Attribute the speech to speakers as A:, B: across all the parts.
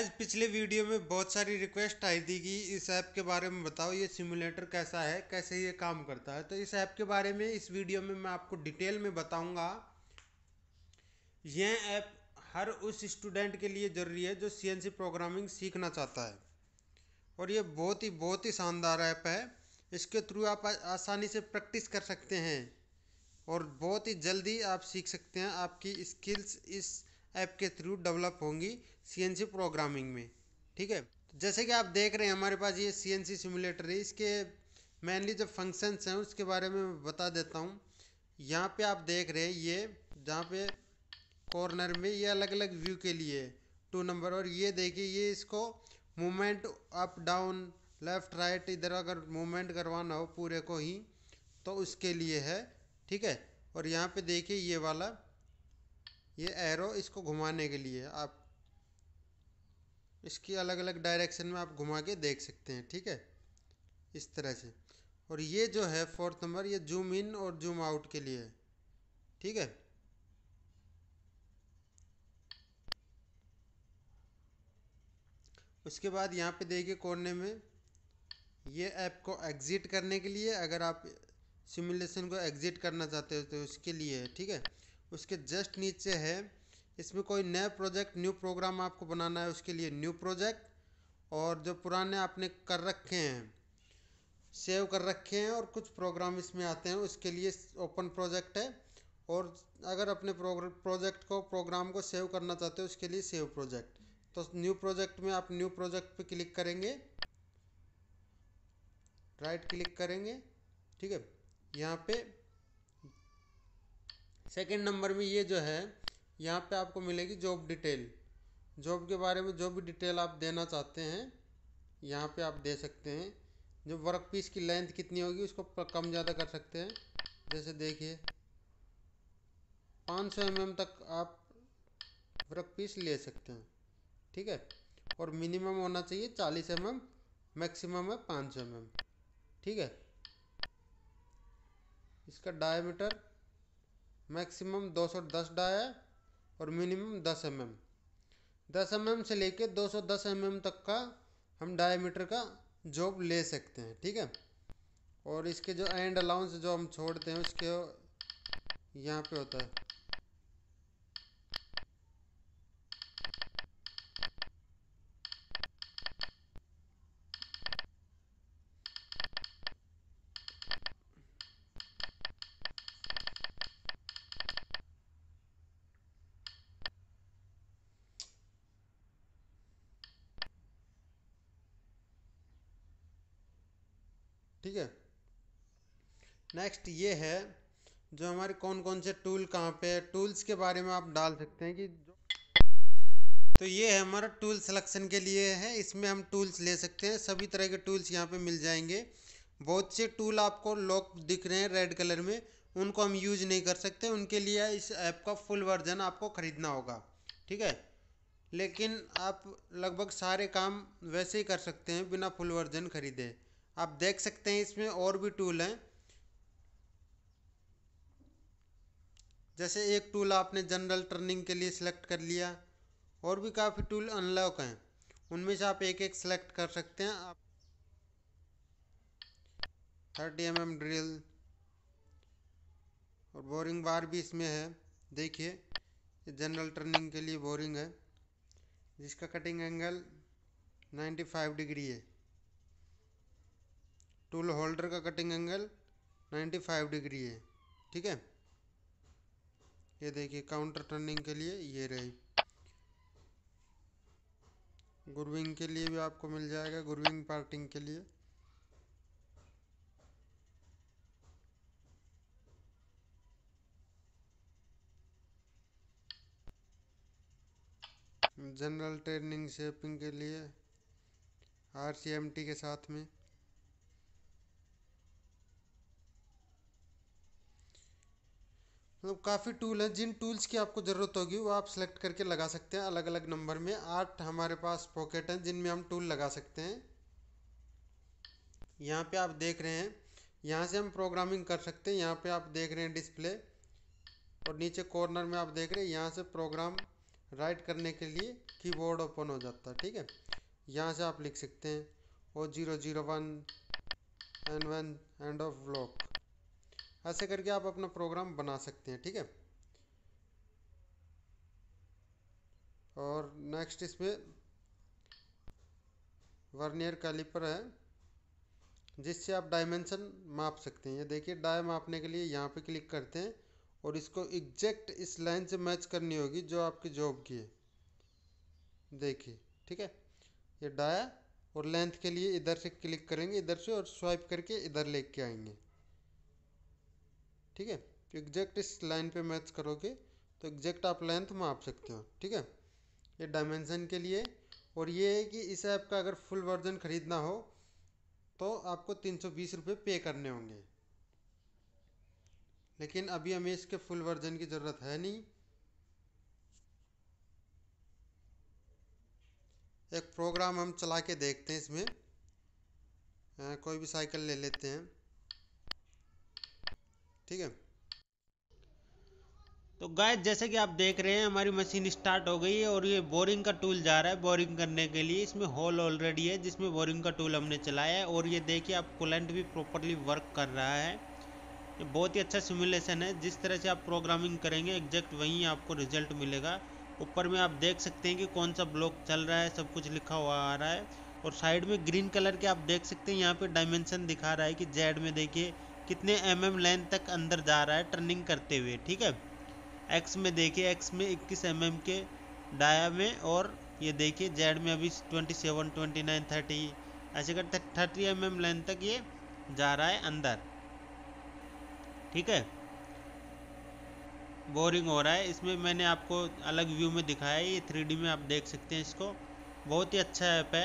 A: guys पिछले video में बहुत सारी रिक्वेस्ट आई थी कि इस ऐप के बारे में बताओ ये सिमुलेटर कैसा है कैसे ये काम करता है तो इस ऐप के बारे में इस वीडियो में मैं आपको डिटेल में बताऊंगा यह ऐप हर उस स्टूडेंट के लिए ज़रूरी है जो सीएनसी प्रोग्रामिंग सीखना चाहता है और ये बहुत ही बहुत ही शानदार ऐप है इसके थ्रू आप आसानी से प्रैक्टिस कर सकते हैं और बहुत ही जल्दी आप सीख सकते हैं आपकी स्किल्स इस ऐप के थ्रू डेवलप होंगी सी प्रोग्रामिंग में ठीक है तो जैसे कि आप देख रहे हैं हमारे पास ये सी एन सिमुलेटर है इसके मेनली जो फंक्शंस हैं उसके बारे में मैं बता देता हूँ यहाँ पे आप देख रहे हैं ये जहाँ पे कॉर्नर में ये अलग अलग व्यू के लिए टू नंबर और ये देखिए ये इसको movement up down left right इधर अगर मूवमेंट करवाना हो पूरे को ही तो उसके लिए है ठीक है और यहाँ पे देखिए ये वाला ये एरो इसको घुमाने के लिए आप इसकी अलग अलग डायरेक्शन में आप घुमा के देख सकते हैं ठीक है इस तरह से और ये जो है फोर्थ नंबर ये जूम इन और जूम आउट के लिए है ठीक है उसके बाद यहाँ पे देखिए कोने में ये ऐप को एग्ज़िट करने के लिए अगर आप सिमुलेशन को एग्ज़िट करना चाहते हो तो उसके लिए है ठीक है उसके जस्ट नीचे है इसमें कोई नया प्रोजेक्ट न्यू प्रोग्राम आपको बनाना है उसके लिए न्यू प्रोजेक्ट और जो पुराने आपने कर रखे हैं सेव कर रखे हैं और कुछ प्रोग्राम इसमें आते हैं उसके लिए ओपन प्रोजेक्ट है और अगर अपने प्रोजेक्ट को प्रोग्राम को सेव करना चाहते हो उसके लिए सेव प्रोजेक्ट तो न्यू प्रोजेक्ट में आप न्यू प्रोजेक्ट पे क्लिक करेंगे राइट क्लिक करेंगे ठीक है यहाँ पे सेकंड नंबर में ये जो है यहाँ पे आपको मिलेगी जॉब डिटेल जॉब के बारे में जो भी डिटेल आप देना चाहते हैं यहाँ पे आप दे सकते हैं जो वर्क पीस की लेंथ कितनी होगी उसको कम ज़्यादा कर सकते हैं जैसे देखिए 500 सौ mm तक आप वर्क पीस ले सकते हैं ठीक है और मिनिमम होना चाहिए 40 एम mm, मैक्सिमम है 500 सौ mm, ठीक है इसका डायमीटर मैक्सिमम 210 डा है और मिनिमम 10 एम एम दस एम एम से लेके 210 एम एम तक का हम डायमीटर का जॉब ले सकते हैं ठीक है और इसके जो एंड अलाउंस जो हम छोड़ते हैं उसके यहाँ पे होता है ठीक है नेक्स्ट ये है जो हमारे कौन कौन से टूल कहाँ पे टूल्स के बारे में आप डाल सकते हैं कि जो तो ये है हमारा टूल सिलेक्शन के लिए है इसमें हम टूल्स ले सकते हैं सभी तरह के टूल्स यहाँ पे मिल जाएंगे बहुत से टूल आपको लॉक दिख रहे हैं रेड कलर में उनको हम यूज नहीं कर सकते उनके लिए इस ऐप का फुल वर्जन आपको ख़रीदना होगा ठीक है लेकिन आप लगभग सारे काम वैसे ही कर सकते हैं बिना फुल वर्जन खरीदे आप देख सकते हैं इसमें और भी टूल हैं जैसे एक टूल आपने जनरल टर्निंग के लिए सिलेक्ट कर लिया और भी काफ़ी टूल अनलॉक हैं उनमें से आप एक एक सेलेक्ट कर सकते हैं आप थर्टी एम एम ड्रिल और बोरिंग बार भी इसमें है देखिए जनरल टर्निंग के लिए बोरिंग है जिसका कटिंग एंगल 95 डिग्री है टूल होल्डर का कटिंग एंगल 95 डिग्री है ठीक है ये देखिए काउंटर टर्निंग के लिए ये रही गुरविंग के लिए भी आपको मिल जाएगा गुरविंग पार्टिंग के लिए जनरल ट्रेनिंग शेपिंग के लिए आर के साथ में मतलब काफ़ी टूल हैं जिन टूल्स की आपको ज़रूरत होगी वो आप सेलेक्ट करके लगा सकते हैं अलग अलग नंबर में आठ हमारे पास पॉकेट हैं जिनमें हम टूल लगा सकते हैं यहाँ पे आप देख रहे हैं यहाँ से हम प्रोग्रामिंग कर सकते हैं यहाँ पे आप देख रहे हैं डिस्प्ले और नीचे कॉर्नर में आप देख रहे हैं यहाँ से प्रोग्राम राइट करने के लिए कीबोर्ड ओपन हो जाता है ठीक है यहाँ से आप लिख सकते हैं O zero zero one and one end of block ऐसे करके आप अपना प्रोग्राम बना सकते हैं ठीक है और नेक्स्ट इसमें वर्नियर कैलिपर है जिससे आप डायमेंशन माप सकते हैं ये देखिए डाय मापने के लिए यहाँ पे क्लिक करते हैं और इसको एग्जैक्ट इस लाइन से मैच करनी होगी जो आपकी जॉब की है देखिए ठीक है ये डाया और लेंथ के लिए इधर से क्लिक करेंगे इधर से और स्वाइप करके इधर लेके आएंगे ठीक है एग्जैक्ट इस लाइन पे मैच करोगे तो एग्जैक्ट आप लेंथ माप सकते हो ठीक है ये डायमेंशन के लिए और ये है कि इस ऐप का अगर फुल वर्जन ख़रीदना हो तो आपको तीन सौ बीस रुपये पे करने होंगे लेकिन अभी हमें इसके फुल वर्जन की ज़रूरत है नहीं एक प्रोग्राम हम चला के देखते हैं इसमें आ, कोई भी साइकिल ले लेते हैं ठीक है तो गैस जैसे कि आप देख रहे हैं हमारी मशीन स्टार्ट हो गई है और ये बोरिंग का टूल जा रहा है बोरिंग करने के लिए इसमें होल ऑलरेडी है जिसमें बोरिंग का टूल हमने चलाया है और ये देखिए आप कूलेंट भी प्रॉपरली वर्क कर रहा है ये बहुत ही अच्छा सिमुलेशन है जिस तरह से आप प्रोग्रामिंग करेंगे एग्जैक्ट वहीं आपको रिजल्ट मिलेगा ऊपर में आप देख सकते हैं कि कौन सा ब्लॉक चल रहा है सब कुछ लिखा हुआ आ रहा है और साइड में ग्रीन कलर के आप देख सकते हैं यहाँ पे डायमेंशन दिखा रहा है कि जेड में देखिए कितने एम एम लेंथ तक अंदर जा रहा है टर्निंग करते हुए ठीक है एक्स में देखिए एक्स में 21 एम mm के डाया में और ये देखिए जेड में अभी 27, 29, 30 ऐसे करते थर्टी एम एम लेंथ तक ये जा रहा है अंदर ठीक है बोरिंग हो रहा है इसमें मैंने आपको अलग व्यू में दिखाया है ये थ्री में आप देख सकते हैं इसको बहुत ही अच्छा ऐप है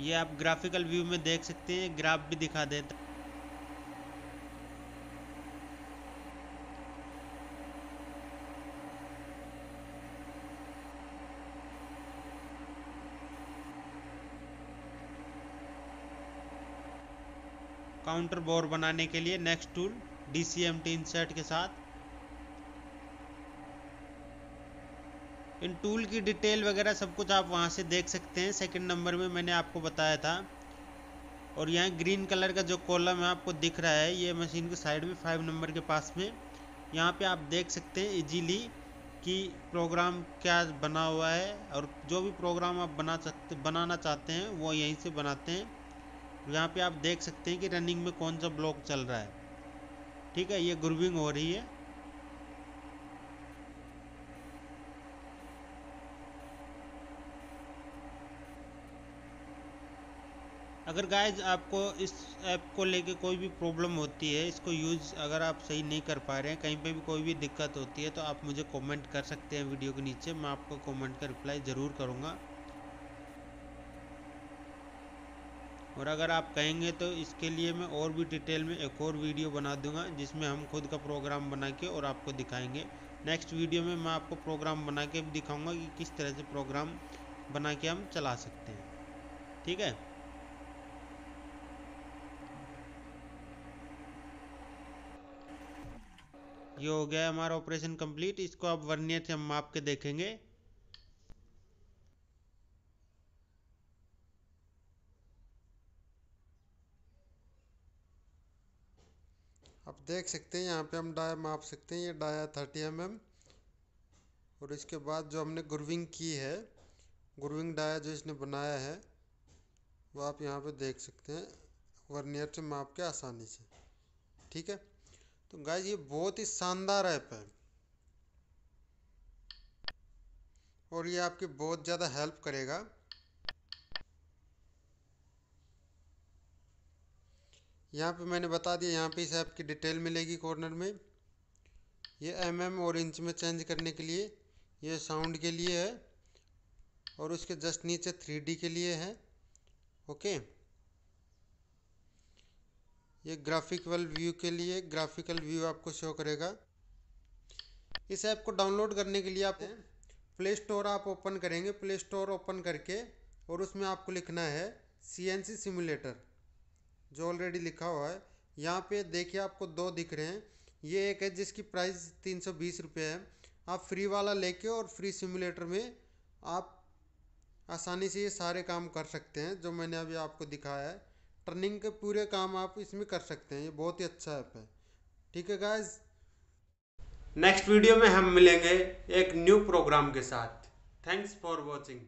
A: ये आप ग्राफिकल व्यू में देख सकते हैं ग्राफ भी दिखा देता काउंटर बोर बनाने के लिए next tool D C T insert के साथ इन टूल की डिटेल वगैरह सब कुछ आप वहाँ से देख सकते हैं सेकंड नंबर में मैंने आपको बताया था और यहाँ ग्रीन कलर का जो कॉलम है आपको दिख रहा है ये मशीन के साइड में फाइव नंबर के पास में यहाँ पे आप देख सकते हैं इजीली कि प्रोग्राम क्या बना हुआ है और जो भी प्रोग्राम आप बना सकते बनाना चाहते हैं वो यहीं से बनाते हैं यहाँ पर आप देख सकते हैं कि रनिंग में कौन सा ब्लॉक चल रहा है ठीक है ये ग्रूविंग हो रही है अगर गाइज आपको इस ऐप को लेके कोई भी प्रॉब्लम होती है इसको यूज़ अगर आप सही नहीं कर पा रहे हैं कहीं पे भी कोई भी दिक्कत होती है तो आप मुझे कमेंट कर सकते हैं वीडियो के नीचे मैं आपको कमेंट का रिप्लाई ज़रूर करूँगा और अगर आप कहेंगे तो इसके लिए मैं और भी डिटेल में एक और वीडियो बना दूंगा जिसमें हम खुद का प्रोग्राम बना के और आपको दिखाएंगे नेक्स्ट वीडियो में मैं आपको प्रोग्राम बना के दिखाऊंगा कि किस तरह से प्रोग्राम बना के हम चला सकते हैं ठीक है ये हो गया हमारा ऑपरेशन कंप्लीट इसको अब वर्नियर से हम माप के देखेंगे आप देख सकते हैं यहाँ पे हम डाया माप सकते हैं ये डाया थर्टी एम एम और इसके बाद जो हमने ग्रुविंग की है ग्रुविंग डाया जो इसने बनाया है वो आप यहाँ पे देख सकते हैं वर्नियर से माप के आसानी से ठीक है तो गाइज ये बहुत ही शानदार ऐप है और ये आपकी बहुत ज़्यादा हेल्प करेगा यहाँ पे मैंने बता दिया यहाँ पे इस ऐप की डिटेल मिलेगी कॉर्नर में ये एम mm एम और इंच में चेंज करने के लिए ये साउंड के लिए है और उसके जस्ट नीचे थ्री डी के लिए है ओके ये ग्राफिकल व्यू के लिए ग्राफिकल व्यू आपको शो करेगा इस ऐप को डाउनलोड करने के लिए आप प्ले स्टोर आप ओपन करेंगे प्ले स्टोर ओपन करके और उसमें आपको लिखना है सी एन सी सिमुलेटर जो ऑलरेडी लिखा हुआ है यहाँ पे देखिए आपको दो दिख रहे हैं ये एक है जिसकी प्राइस तीन सौ बीस रुपये है आप फ्री वाला लेके और फ्री सिमुलेटर में आप आसानी से ये सारे काम कर सकते हैं जो मैंने अभी आपको दिखाया है टर्निंग के पूरे काम आप इसमें कर सकते हैं ये बहुत ही अच्छा ऐप है ठीक है गाइज नेक्स्ट वीडियो में हम मिलेंगे एक न्यू प्रोग्राम के साथ थैंक्स फॉर वॉचिंग